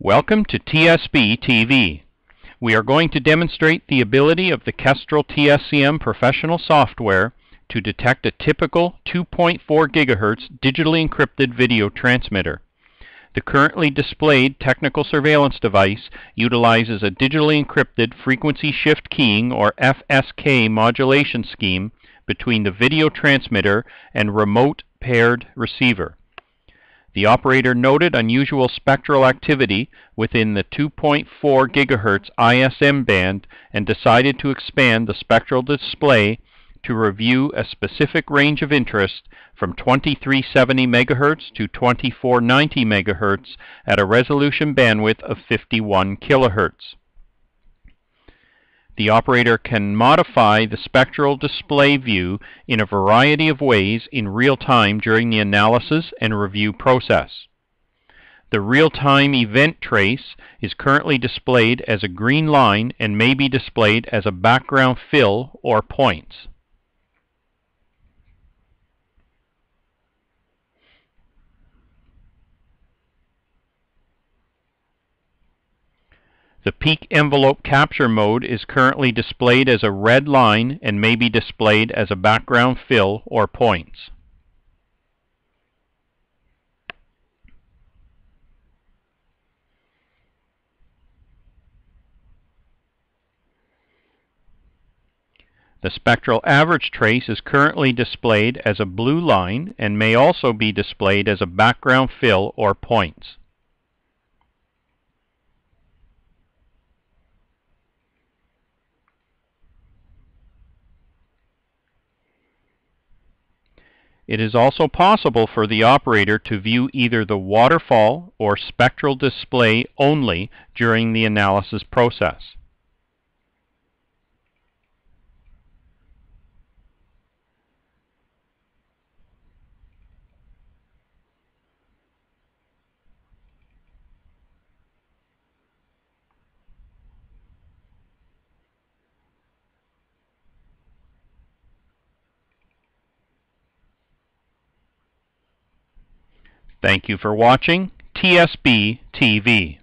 Welcome to TSB TV. We are going to demonstrate the ability of the Kestrel TSCM professional software to detect a typical 2.4 GHz digitally encrypted video transmitter. The currently displayed technical surveillance device utilizes a digitally encrypted frequency shift keying or FSK modulation scheme between the video transmitter and remote paired receiver. The operator noted unusual spectral activity within the 2.4 GHz ISM band and decided to expand the spectral display to review a specific range of interest from 2370 MHz to 2490 MHz at a resolution bandwidth of 51 kHz. The operator can modify the spectral display view in a variety of ways in real time during the analysis and review process. The real-time event trace is currently displayed as a green line and may be displayed as a background fill or points. The peak envelope capture mode is currently displayed as a red line and may be displayed as a background fill or points. The spectral average trace is currently displayed as a blue line and may also be displayed as a background fill or points. It is also possible for the operator to view either the waterfall or spectral display only during the analysis process. Thank you for watching TSB TV.